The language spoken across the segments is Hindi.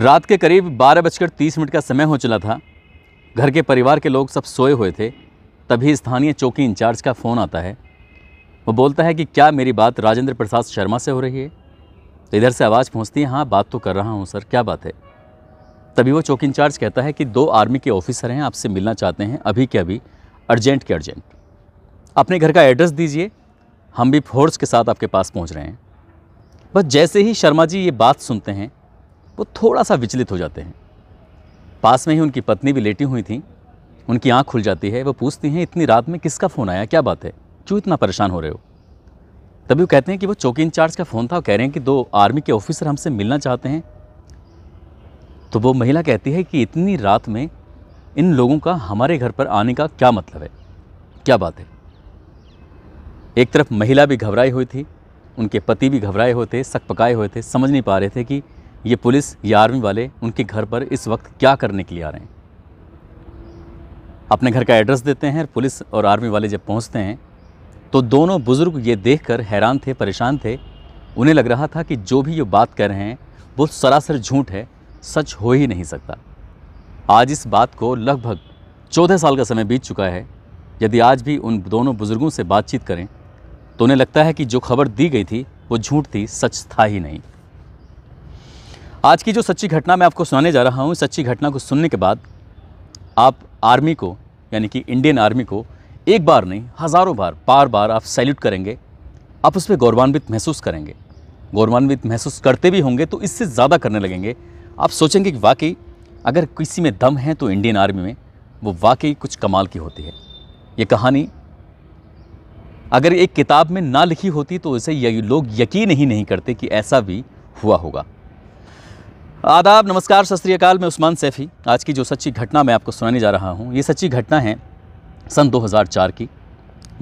रात के करीब बारह बजकर तीस मिनट का समय हो चला था घर के परिवार के लोग सब सोए हुए थे तभी स्थानीय चौकी इंचार्ज का फ़ोन आता है वो बोलता है कि क्या मेरी बात राजेंद्र प्रसाद शर्मा से हो रही है तो इधर से आवाज़ पहुंचती है हाँ बात तो कर रहा हूँ सर क्या बात है तभी वो चौकी इंचार्ज कहता है कि दो आर्मी के ऑफिसर हैं आपसे मिलना चाहते हैं अभी के अभी अर्जेंट के अर्जेंट अपने घर का एड्रेस दीजिए हम भी फोर्स के साथ आपके पास पहुँच रहे हैं बस जैसे ही शर्मा जी ये बात सुनते हैं वो थोड़ा सा विचलित हो जाते हैं पास में ही उनकी पत्नी भी लेटी हुई थी उनकी आँख खुल जाती है वो पूछती हैं इतनी रात में किसका फ़ोन आया क्या बात है क्यों इतना परेशान हो रहे हो तभी वो कहते हैं कि वो चौकी इंचार्ज का फ़ोन था और कह रहे हैं कि दो आर्मी के ऑफिसर हमसे मिलना चाहते हैं तो वो महिला कहती है कि इतनी रात में इन लोगों का हमारे घर पर आने का क्या मतलब है क्या बात है एक तरफ महिला भी घबराई हुई थी उनके पति भी घबराए हुए थे सक पकाए हुए थे समझ नहीं पा रहे थे कि ये पुलिस या आर्मी वाले उनके घर पर इस वक्त क्या करने के लिए आ रहे हैं अपने घर का एड्रेस देते हैं पुलिस और आर्मी वाले जब पहुंचते हैं तो दोनों बुज़ुर्ग ये देखकर हैरान थे परेशान थे उन्हें लग रहा था कि जो भी ये बात कर रहे हैं वो सरासर झूठ है सच हो ही नहीं सकता आज इस बात को लगभग चौदह साल का समय बीत चुका है यदि आज भी उन दोनों बुज़ुर्गों से बातचीत करें तो उन्हें लगता है कि जो खबर दी गई थी वो झूठ थी सच था ही नहीं आज की जो सच्ची घटना मैं आपको सुनाने जा रहा हूँ सच्ची घटना को सुनने के बाद आप आर्मी को यानी कि इंडियन आर्मी को एक बार नहीं हज़ारों बार बार बार आप सैल्यूट करेंगे आप उस पर गौरवान्वित महसूस करेंगे गौरवान्वित महसूस करते भी होंगे तो इससे ज़्यादा करने लगेंगे आप सोचेंगे कि वाकई अगर किसी में दम है तो इंडियन आर्मी में वो वाकई कुछ कमाल की होती है ये कहानी अगर एक किताब में ना लिखी होती तो इसे लोग यकीन ही नहीं करते कि ऐसा भी हुआ होगा आदाब नमस्कार सत श्रीकाल मैं उस्मान सैफ़ी आज की जो सच्ची घटना मैं आपको सुनाने जा रहा हूँ ये सच्ची घटना है सन 2004 की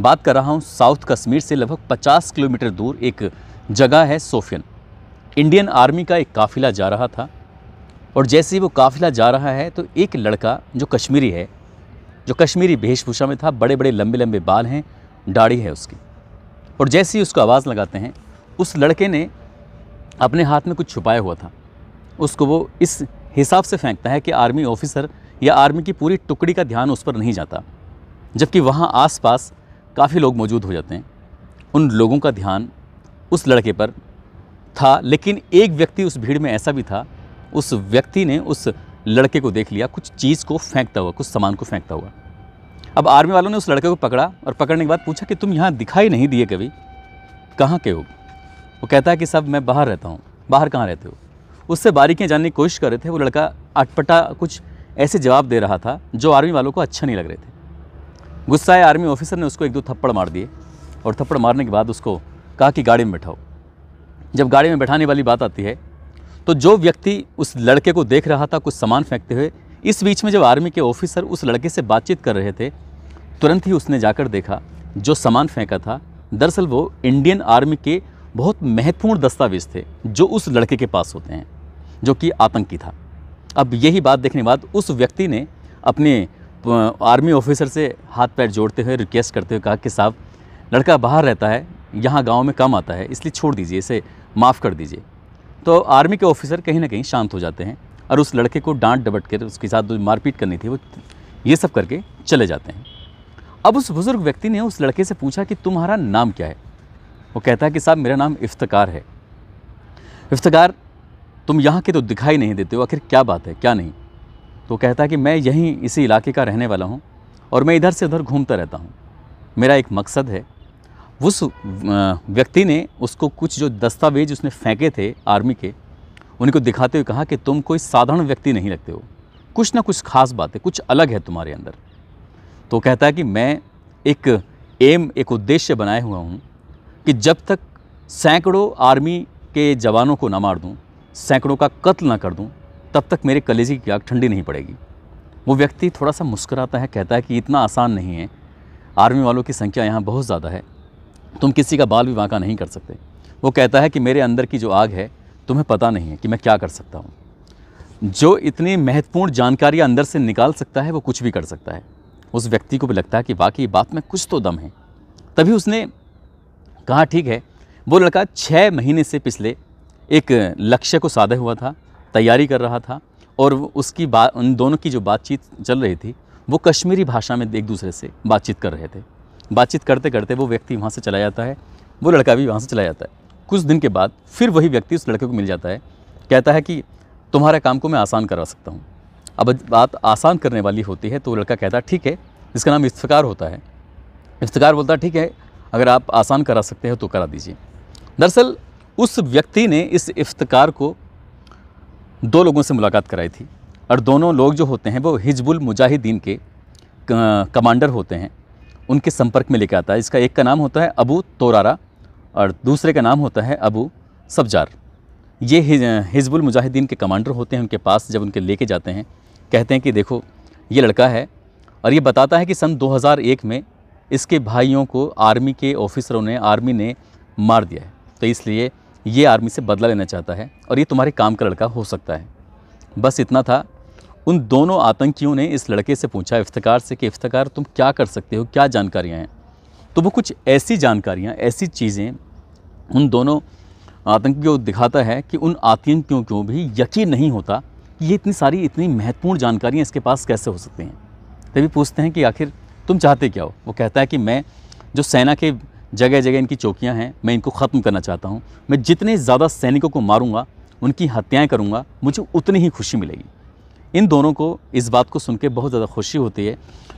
बात कर रहा हूँ साउथ कश्मीर से लगभग 50 किलोमीटर दूर एक जगह है सोफियन इंडियन आर्मी का एक काफ़िला जा रहा था और जैसे ही वो काफ़िला जा रहा है तो एक लड़का जो कश्मीरी है जो कश्मीरी वेशभूषा में था बड़े बड़े लंबे लंबे बाल हैं दाढ़ी है उसकी और जैसे ही उसको आवाज़ लगाते हैं उस लड़के ने अपने हाथ में कुछ छुपाया हुआ था उसको वो इस हिसाब से फेंकता है कि आर्मी ऑफिसर या आर्मी की पूरी टुकड़ी का ध्यान उस पर नहीं जाता जबकि वहाँ आसपास काफ़ी लोग मौजूद हो जाते हैं उन लोगों का ध्यान उस लड़के पर था लेकिन एक व्यक्ति उस भीड़ में ऐसा भी था उस व्यक्ति ने उस लड़के को देख लिया कुछ चीज़ को फेंकता हुआ कुछ सामान को फेंकता हुआ अब आर्मी वालों ने उस लड़के को पकड़ा और पकड़ने के बाद पूछा कि तुम यहाँ दिखाई नहीं दिए कभी कहाँ के हो वो कहता है कि सब मैं बाहर रहता हूँ बाहर कहाँ रहते हो उससे बारीकियाँ जानने की कोशिश कर रहे थे वो लड़का अटपटा कुछ ऐसे जवाब दे रहा था जो आर्मी वालों को अच्छा नहीं लग रहे थे गुस्साए आर्मी ऑफिसर ने उसको एक दो थप्पड़ मार दिए और थप्पड़ मारने के बाद उसको कहा कि गाड़ी में बैठाओ जब गाड़ी में बैठाने वाली बात आती है तो जो व्यक्ति उस लड़के को देख रहा था कुछ सामान फेंकते हुए इस बीच में जब आर्मी के ऑफिसर उस लड़के से बातचीत कर रहे थे तुरंत ही उसने जाकर देखा जो सामान फेंका था दरअसल वो इंडियन आर्मी के बहुत महत्वपूर्ण दस्तावेज थे जो उस लड़के के पास होते हैं जो कि आतंकी था अब यही बात देखने के बाद उस व्यक्ति ने अपने आर्मी ऑफिसर से हाथ पैर जोड़ते हुए रिक्वेस्ट करते हुए कहा कि साहब लड़का बाहर रहता है यहाँ गांव में कम आता है इसलिए छोड़ दीजिए इसे माफ़ कर दीजिए तो आर्मी के ऑफिसर कहीं ना कहीं शांत हो जाते हैं और उस लड़के को डांट डबट कर उसके साथ जो मारपीट करनी थी वो ये सब करके चले जाते हैं अब उस बुज़ुर्ग व्यक्ति ने उस लड़के से पूछा कि तुम्हारा नाम क्या है वो कहता है कि साहब मेरा नाम इफ्तकार है इफ्तकार तुम यहाँ के तो दिखाई नहीं देते हो आखिर क्या बात है क्या नहीं तो कहता है कि मैं यहीं इसी इलाके का रहने वाला हूँ और मैं इधर से उधर घूमता रहता हूँ मेरा एक मकसद है उस व्यक्ति ने उसको कुछ जो दस्तावेज उसने फेंके थे आर्मी के उनको दिखाते हुए कहा कि तुम कोई साधारण व्यक्ति नहीं लगते हो कुछ ना कुछ खास बात है कुछ अलग है तुम्हारे अंदर तो कहता है कि मैं एक एम एक उद्देश्य बनाए हुआ हूँ कि जब तक सैकड़ों आर्मी के जवानों को ना मार दूँ सैकड़ों का कत्ल ना कर दूँ तब तक मेरे कलेजे की आग ठंडी नहीं पड़ेगी वो व्यक्ति थोड़ा सा मुस्कराता है कहता है कि इतना आसान नहीं है आर्मी वालों की संख्या यहाँ बहुत ज़्यादा है तुम किसी का बाल भी वाक़ा नहीं कर सकते वो कहता है कि मेरे अंदर की जो आग है तुम्हें पता नहीं है कि मैं क्या कर सकता हूँ जो इतनी महत्वपूर्ण जानकारी अंदर से निकाल सकता है वो कुछ भी कर सकता है उस व्यक्ति को भी लगता है कि वाकई बात में कुछ तो दम है तभी उसने कहा ठीक है वो लड़का छः महीने से पिछले एक लक्ष्य को साधे हुआ था तैयारी कर रहा था और उसकी बात उन दोनों की जो बातचीत चल रही थी वो कश्मीरी भाषा में एक दूसरे से बातचीत कर रहे थे बातचीत करते करते वो व्यक्ति वहाँ से चला जाता है वो लड़का भी वहाँ से चला जाता है कुछ दिन के बाद फिर वही व्यक्ति उस लड़के को मिल जाता है कहता है कि तुम्हारे काम को मैं आसान करवा सकता हूँ अब बात आसान करने वाली होती है तो लड़का कहता है ठीक है इसका नाम इफ्तकार होता है इफ्तकार बोलता है ठीक है अगर आप आसान करा सकते हो तो करा दीजिए दरअसल उस व्यक्ति ने इस इफ्तार को दो लोगों से मुलाकात कराई थी और दोनों लोग जो होते हैं वो हिजबुल मुजाहिदीन के कमांडर होते हैं उनके संपर्क में लेकर आता है इसका एक का नाम होता है अबू तोरारा और दूसरे का नाम होता है अबू सबजार ये हिजबुल मुजाहिदीन के कमांडर होते हैं उनके पास जब उनके लेके जाते हैं कहते हैं कि देखो ये लड़का है और ये बताता है कि सन 2001 में इसके भाइयों को आर्मी के ऑफिसरों ने आर्मी ने मार दिया है तो इसलिए ये आर्मी से बदला लेना चाहता है और ये तुम्हारे काम का लड़का हो सकता है बस इतना था उन दोनों आतंकियों ने इस लड़के से पूछा इफ्तकार से कि इफ्तकार तुम क्या कर सकते हो क्या जानकारियाँ हैं तो वो कुछ ऐसी जानकारियाँ ऐसी चीज़ें उन दोनों आतंकियों को दिखाता है कि उन आतंकियों को भी यकीन नहीं होता कि ये इतनी सारी इतनी महत्वपूर्ण जानकारियाँ इसके पास कैसे हो सकती हैं तभी पूछते हैं कि आखिर तुम चाहते क्या हो वो कहता है कि मैं जो सेना के जगह जगह इनकी चौकियाँ हैं मैं इनको ख़त्म करना चाहता हूँ मैं जितने ज़्यादा सैनिकों को मारूँगा उनकी हत्याएँ करूँगा मुझे उतनी ही खुशी मिलेगी इन दोनों को इस बात को सुन के बहुत ज़्यादा खुशी होती है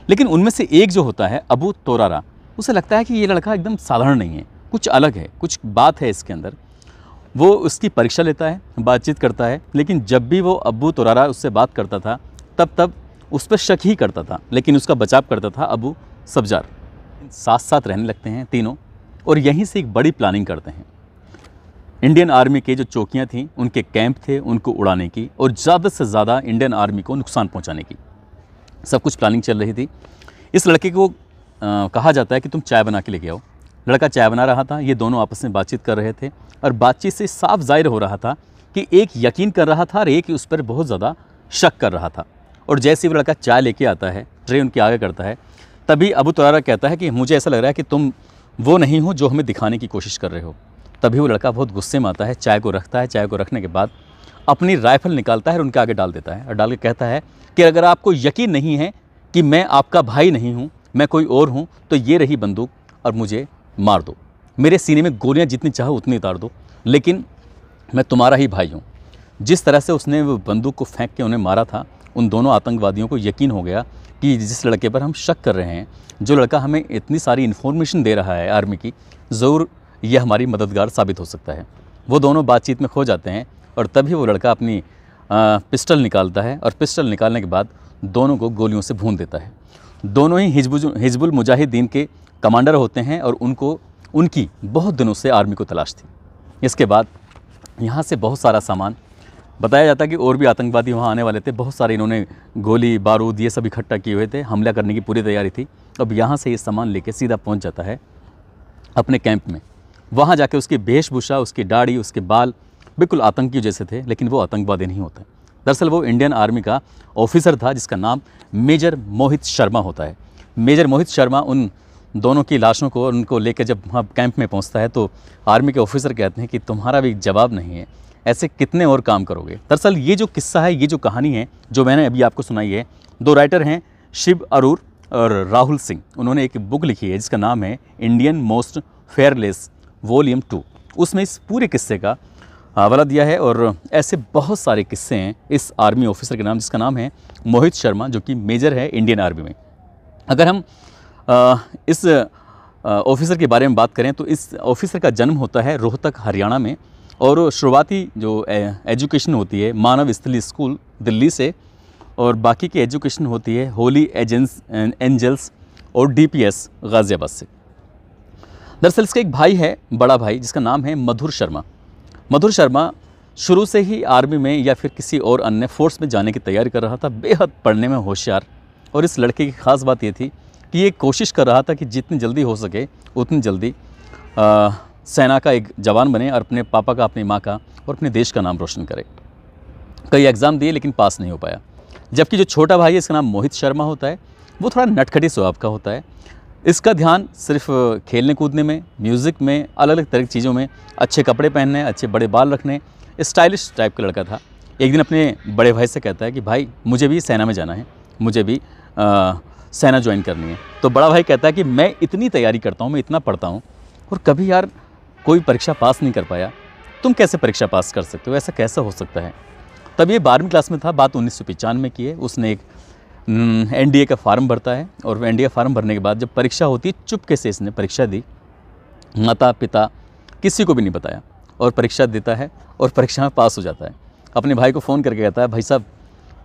लेकिन उनमें से एक जो होता है अबू तोरारा उसे लगता है कि ये लड़का एकदम साधारण नहीं है कुछ अलग है कुछ बात है इसके अंदर वो उसकी परीक्षा लेता है बातचीत करता है लेकिन जब भी वो अबू तोरारा उससे बात करता था तब तब उस पर शक ही करता था लेकिन उसका बचाव करता था अबू सबजार साथ साथ रहने लगते हैं तीनों और यहीं से एक बड़ी प्लानिंग करते हैं इंडियन आर्मी के जो चौकियाँ थीं उनके कैंप थे उनको उड़ाने की और ज़्यादा से ज़्यादा इंडियन आर्मी को नुकसान पहुँचाने की सब कुछ प्लानिंग चल रही थी इस लड़के को आ, कहा जाता है कि तुम चाय बना के लेके आओ लड़का चाय बना रहा था ये दोनों आपस में बातचीत कर रहे थे और बातचीत से साफ जाहिर हो रहा था कि एक यकीन कर रहा था और एक उस पर बहुत ज़्यादा शक कर रहा था और जैसे वो लड़का चाय लेके आता है ट्रे उनके आगे करता है तभी अबू तुरारा कहता है कि मुझे ऐसा लग रहा है कि तुम वो नहीं हो जो हमें दिखाने की कोशिश कर रहे हो तभी वो लड़का बहुत गुस्से में आता है चाय को रखता है चाय को रखने के बाद अपनी राइफल निकालता है और उनके आगे डाल देता है और डाल के कहता है कि अगर आपको यकीन नहीं है कि मैं आपका भाई नहीं हूँ मैं कोई और हूँ तो ये रही बंदूक और मुझे मार दो मेरे सीने में गोलियाँ जितनी चाहो उतनी उतार दो लेकिन मैं तुम्हारा ही भाई हूँ जिस तरह से उसने वो बंदूक को फेंक के उन्हें मारा था उन दोनों आतंकवादियों को यकीन हो गया कि जिस लड़के पर हम शक कर रहे हैं जो लड़का हमें इतनी सारी इन्फॉर्मेशन दे रहा है आर्मी की ज़रूर यह हमारी मददगार साबित हो सकता है वो दोनों बातचीत में खो जाते हैं और तभी वो लड़का अपनी पिस्टल निकालता है और पिस्टल निकालने के बाद दोनों को गोलियों से भून देता है दोनों ही हिजबु हिजबुल मुजाहिदीन के कमांडर होते हैं और उनको उनकी बहुत दिनों से आर्मी को तलाश थी इसके बाद यहाँ से बहुत सारा सामान बताया जाता है कि और भी आतंकवादी वहाँ आने वाले थे बहुत सारे इन्होंने गोली बारूद ये सब इकट्ठा किए हुए थे हमला करने की पूरी तैयारी थी अब यहाँ से ये सामान लेके सीधा पहुँच जाता है अपने कैंप में वहाँ जाके उसकी वेशभूषा उसकी दाढ़ी उसके बाल बिल्कुल आतंकी जैसे थे लेकिन वो आतंकवादी नहीं होते दरअसल वो इंडियन आर्मी का ऑफिसर था जिसका नाम मेजर मोहित शर्मा होता है मेजर मोहित शर्मा उन दोनों की लाशों को और उनको लेकर जब वहाँ कैंप में पहुँचता है तो आर्मी के ऑफिसर कहते हैं कि तुम्हारा भी जवाब नहीं है ऐसे कितने और काम करोगे दरअसल ये जो किस्सा है ये जो कहानी है जो मैंने अभी आपको सुनाई है दो राइटर हैं शिव अरूर और राहुल सिंह उन्होंने एक बुक लिखी है जिसका नाम है Indian most fearless volume two उसमें इस पूरे किस्से का हवाला दिया है और ऐसे बहुत सारे किस्से हैं इस आर्मी ऑफिसर के नाम जिसका नाम है मोहित शर्मा जो कि मेजर है इंडियन आर्मी में अगर हम आ, इस ऑफिसर के बारे में बात करें तो इस ऑफिसर का जन्म होता है रोहतक हरियाणा में और शुरुआती जो एजुकेशन होती है मानव स्थली स्कूल दिल्ली से और बाकी की एजुकेशन होती है होली एजेंस एंजल्स और डीपीएस गाज़ियाबाद से दरअसल इसका एक भाई है बड़ा भाई जिसका नाम है मधुर शर्मा मधुर शर्मा शुरू से ही आर्मी में या फिर किसी और अन्य फोर्स में जाने की तैयारी कर रहा था बेहद पढ़ने में होशियार और इस लड़के की ख़ास बात ये थी कि ये कोशिश कर रहा था कि जितनी जल्दी हो सके उतनी जल्दी आ, सेना का एक जवान बने और अपने पापा का अपनी माँ का और अपने देश का नाम रोशन करे कई एग्ज़ाम दिए लेकिन पास नहीं हो पाया जबकि जो छोटा भाई है इसका नाम मोहित शर्मा होता है वो थोड़ा नटखटी स्वभाव का होता है इसका ध्यान सिर्फ खेलने कूदने में म्यूज़िक में अलग अलग तरह की चीज़ों में अच्छे कपड़े पहनने अच्छे बड़े बाल रखने स्टाइलिश टाइप का लड़का था एक दिन अपने बड़े भाई से कहता है कि भाई मुझे भी सेना में जाना है मुझे भी आ, सेना ज्वाइन करनी है तो बड़ा भाई कहता है कि मैं इतनी तैयारी करता हूँ मैं इतना पढ़ता हूँ और कभी यार कोई परीक्षा पास नहीं कर पाया तुम कैसे परीक्षा पास कर सकते हो ऐसा कैसा हो सकता है तब ये बारहवीं क्लास में था बात उन्नीस सौ पचानवे की है उसने एक एन हम्म, का फार्म भरता है और एन डी फार्म भरने के बाद जब परीक्षा होती है चुपके से इसने परीक्षा दी माता पिता किसी को भी नहीं बताया और परीक्षा देता है और परीक्षा में पास हो जाता है अपने भाई को फ़ोन करके कहता है भाई साहब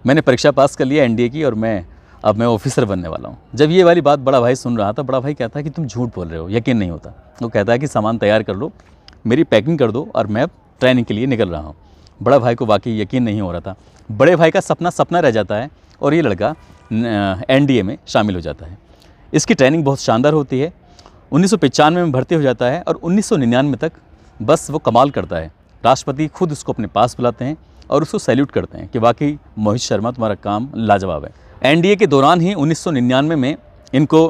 मैंने परीक्षा पास कर लिया एनडीए की और मैं अब मैं ऑफिसर बनने वाला हूँ जब ये वाली बात बड़ा भाई सुन रहा था बड़ा भाई कहता है कि तुम झूठ बोल रहे हो यकीन नहीं होता वो कहता है कि सामान तैयार कर लो मेरी पैकिंग कर दो और मैं ट्रेनिंग के लिए निकल रहा हूँ बड़ा भाई को वाकई यकीन नहीं हो रहा था बड़े भाई का सपना सपना रह जाता है और ये लड़का एन में शामिल हो जाता है इसकी ट्रेनिंग बहुत शानदार होती है उन्नीस में भर्ती हो जाता है और उन्नीस तक बस वो कमाल करता है राष्ट्रपति खुद उसको अपने पास बुलाते हैं और उसको सैल्यूट करते हैं कि वाकई मोहित शर्मा तुम्हारा काम लाजवाब है एनडीए के दौरान ही 1999 में इनको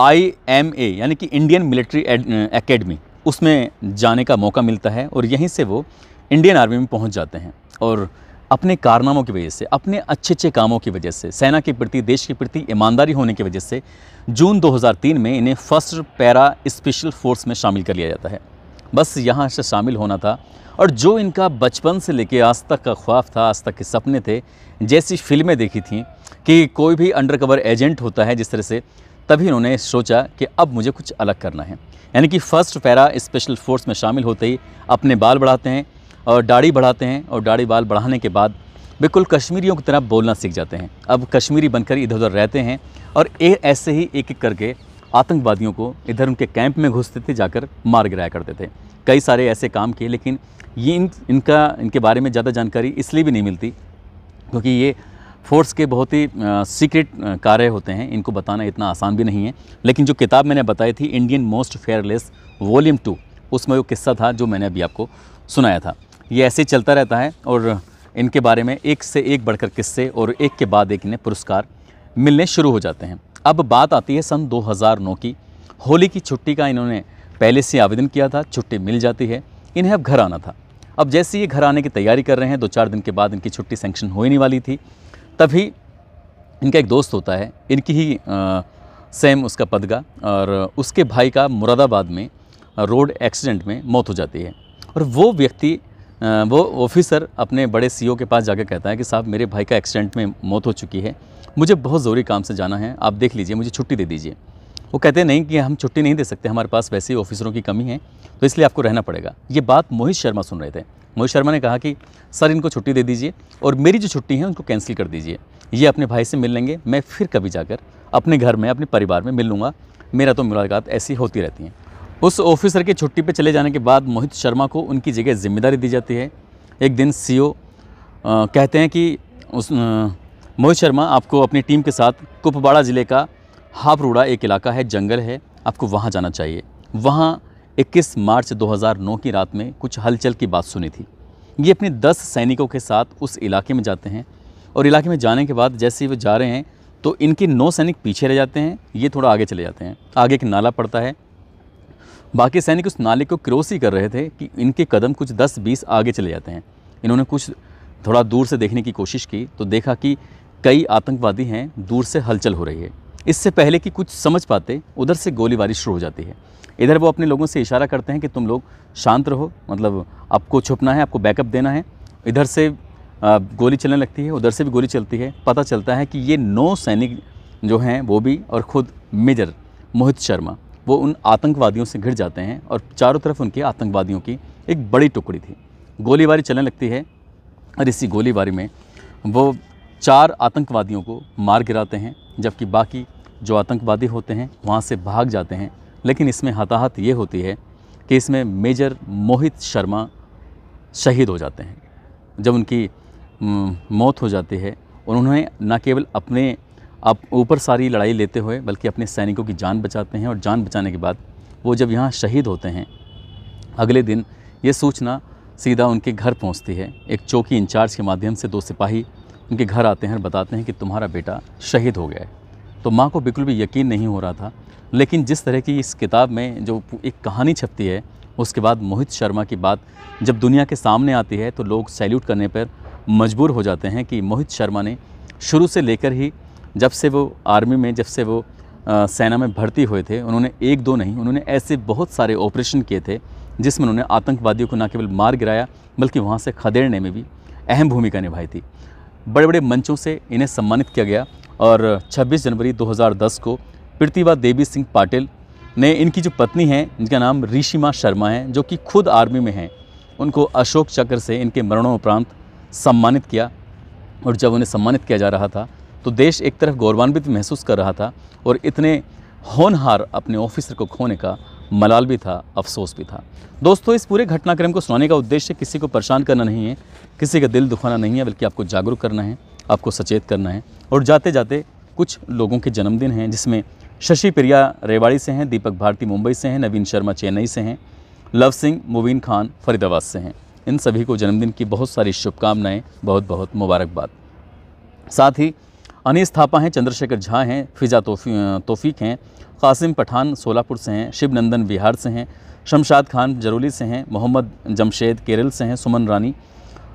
आई एम ए यानी कि इंडियन मिलिट्री एकेडमी उसमें जाने का मौका मिलता है और यहीं से वो इंडियन आर्मी में पहुंच जाते हैं और अपने कारनामों की वजह से अपने अच्छे अच्छे कामों की वजह से सेना के प्रति देश के प्रति ईमानदारी होने की वजह से जून 2003 में इन्हें फर्स्ट पैरा स्पेशल फोर्स में शामिल कर लिया जाता है बस यहाँ से शामिल होना था और जो इनका बचपन से लेके आज तक का ख्वाब था आज तक के सपने थे जैसी फिल्में देखी थी कि कोई भी अंडरकवर एजेंट होता है जिस तरह से तभी उन्होंने सोचा कि अब मुझे कुछ अलग करना है यानी कि फ़र्स्ट पैरा स्पेशल फोर्स में शामिल होते ही अपने बाल बढ़ाते हैं और दाढ़ी बढ़ाते हैं और दाढ़ी बाल बढ़ाने के बाद बिल्कुल कश्मीरियों की तरह बोलना सीख जाते हैं अब कश्मीरी बनकर इधर उधर रहते हैं और ए, ऐसे ही एक एक करके आतंकवादियों को इधर उनके कैंप में घुसते थे जाकर मार गिराया करते थे कई सारे ऐसे काम किए लेकिन ये इन इनका इनके बारे में ज़्यादा जानकारी इसलिए भी नहीं मिलती क्योंकि ये फोर्स के बहुत ही सीक्रेट कार्य होते हैं इनको बताना इतना आसान भी नहीं है लेकिन जो किताब मैंने बताई थी Indian most fearless volume two उसमें वो किस्सा था जो मैंने अभी आपको सुनाया था ये ऐसे चलता रहता है और इनके बारे में एक से एक बढ़कर किस्से और एक के बाद एक इन्हें पुरस्कार मिलने शुरू हो जाते हैं अब बात आती है सन 2009 की होली की छुट्टी का इन्होंने पहले से आवेदन किया था छुट्टी मिल जाती है इन्हें अब घर आना था अब जैसे ये घर आने की तैयारी कर रहे हैं दो चार दिन के बाद इनकी छुट्टी सेंक्शन होने वाली थी तभी इनका एक दोस्त होता है इनकी ही आ, सेम उसका पदगा और उसके भाई का मुरादाबाद में रोड एक्सीडेंट में मौत हो जाती है और वो व्यक्ति वो ऑफिसर अपने बड़े सीईओ के पास जाकर कहता है कि साहब मेरे भाई का एक्सीडेंट में मौत हो चुकी है मुझे बहुत ज़रूरी काम से जाना है आप देख लीजिए मुझे छुट्टी दे दीजिए वो कहते हैं नहीं कि हम छुट्टी नहीं दे सकते हमारे पास वैसे ही ऑफिसरों की कमी है तो इसलिए आपको रहना पड़ेगा ये बात मोहित शर्मा सुन रहे थे मोहित शर्मा ने कहा कि सर इनको छुट्टी दे दीजिए और मेरी जो छुट्टी है उनको कैंसिल कर दीजिए ये अपने भाई से मिल लेंगे मैं फिर कभी जाकर अपने घर में अपने परिवार में मिल लूँगा मेरा तो मुलाकात ऐसी होती रहती है उस ऑफिसर की छुट्टी पर चले जाने के बाद मोहित शर्मा को उनकी जगह जिम्मेदारी दी जाती है एक दिन सी कहते हैं कि उस मोहित शर्मा आपको अपनी टीम के साथ कुपवाड़ा ज़िले का हापरूड़ा एक इलाका है जंगल है आपको वहाँ जाना चाहिए वहाँ 21 मार्च 2009 की रात में कुछ हलचल की बात सुनी थी ये अपने 10 सैनिकों के साथ उस इलाके में जाते हैं और इलाके में जाने के बाद जैसे वो जा रहे हैं तो इनके नौ सैनिक पीछे रह जाते हैं ये थोड़ा आगे चले जाते हैं आगे एक नाला पड़ता है बाकी सैनिक उस नाले को क्रॉस ही कर रहे थे कि इनके कदम कुछ दस बीस आगे चले जाते हैं इन्होंने कुछ थोड़ा दूर से देखने की कोशिश की तो देखा कि कई आतंकवादी हैं दूर से हलचल हो रही है इससे पहले कि कुछ समझ पाते उधर से गोलीबारी शुरू हो जाती है इधर वो अपने लोगों से इशारा करते हैं कि तुम लोग शांत रहो मतलब आपको छुपना है आपको बैकअप देना है इधर से गोली चलने लगती है उधर से भी गोली चलती है पता चलता है कि ये नौ सैनिक जो हैं वो भी और ख़ुद मेजर मोहित शर्मा वो उन आतंकवादियों से घिर जाते हैं और चारों तरफ उनके आतंकवादियों की एक बड़ी टुकड़ी थी गोलीबारी चलने लगती है और इसी गोलीबारी में वो चार आतंकवादियों को मार गिराते हैं जबकि बाकी जो आतंकवादी होते हैं वहाँ से भाग जाते हैं लेकिन इसमें हताहत ये होती है कि इसमें मेजर मोहित शर्मा शहीद हो जाते हैं जब उनकी मौत हो जाती है उन्होंने न केवल अपने आप ऊपर सारी लड़ाई लेते हुए बल्कि अपने सैनिकों की जान बचाते हैं और जान बचाने के बाद वो जब यहाँ शहीद होते हैं अगले दिन ये सूचना सीधा उनके घर पहुँचती है एक चौकी इंचार्ज के माध्यम से दो सिपाही उनके घर आते हैं और बताते हैं कि तुम्हारा बेटा शहीद हो गया है तो माँ को बिल्कुल भी यकीन नहीं हो रहा था लेकिन जिस तरह की इस किताब में जो एक कहानी छपती है उसके बाद मोहित शर्मा की बात जब दुनिया के सामने आती है तो लोग सैल्यूट करने पर मजबूर हो जाते हैं कि मोहित शर्मा ने शुरू से लेकर ही जब से वो आर्मी में जब से वो आ, सेना में भर्ती हुए थे उन्होंने एक दो नहीं उन्होंने ऐसे बहुत सारे ऑपरेशन किए थे जिसमें उन्होंने आतंकवादियों को न केवल मार गिराया बल्कि वहाँ से खदेड़ने में भी अहम भूमिका निभाई थी बड़े बड़े मंचों से इन्हें सम्मानित किया गया और 26 जनवरी 2010 को प्रतिभा देवी सिंह पाटिल ने इनकी जो पत्नी हैं जिनका नाम ऋषिमा शर्मा है जो कि खुद आर्मी में हैं उनको अशोक चक्र से इनके मरणोपरांत सम्मानित किया और जब उन्हें सम्मानित किया जा रहा था तो देश एक तरफ गौरवान्वित महसूस कर रहा था और इतने होनहार अपने ऑफिसर को खोने का मलाल भी था अफसोस भी था दोस्तों इस पूरे घटनाक्रम को सुनाने का उद्देश्य किसी को परेशान करना नहीं है किसी का दिल दुखाना नहीं है बल्कि आपको जागरूक करना है आपको सचेत करना है और जाते जाते कुछ लोगों के जन्मदिन हैं जिसमें शशि प्रिया रेवाड़ी से हैं दीपक भारती मुंबई से हैं नवीन शर्मा चेन्नई से हैं लव सिंह मुबीन खान फरीदाबाद से हैं इन सभी को जन्मदिन की बहुत सारी शुभकामनाएँ बहुत बहुत मुबारकबाद साथ ही अनीस थापा हैं चंद्रशेखर झा हैं फिज़ा तोफी तोफीक हैं कासिम पठान सोलापुर से हैं शिवनंदन बिहार से हैं शमशाद खान जरोली से हैं मोहम्मद जमशेद केरल से हैं सुमन रानी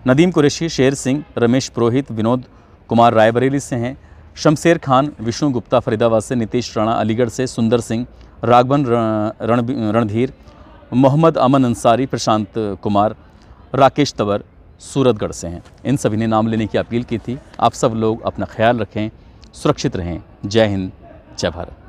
नदीम कुरैशी शेर सिंह रमेश पुरोहित विनोद कुमार रायबरेली से हैं शमशेर खान विष्णु गुप्ता फरीदाबाद से नीतीश राणा अलीगढ़ से सुंदर सिंह राघवन रणधीर मोहम्मद अमन अंसारी प्रशांत कुमार राकेश तंवर सूरतगढ़ से हैं इन सभी ने नाम लेने की अपील की थी आप सब लोग अपना ख्याल रखें सुरक्षित रहें जय हिंद जय भारत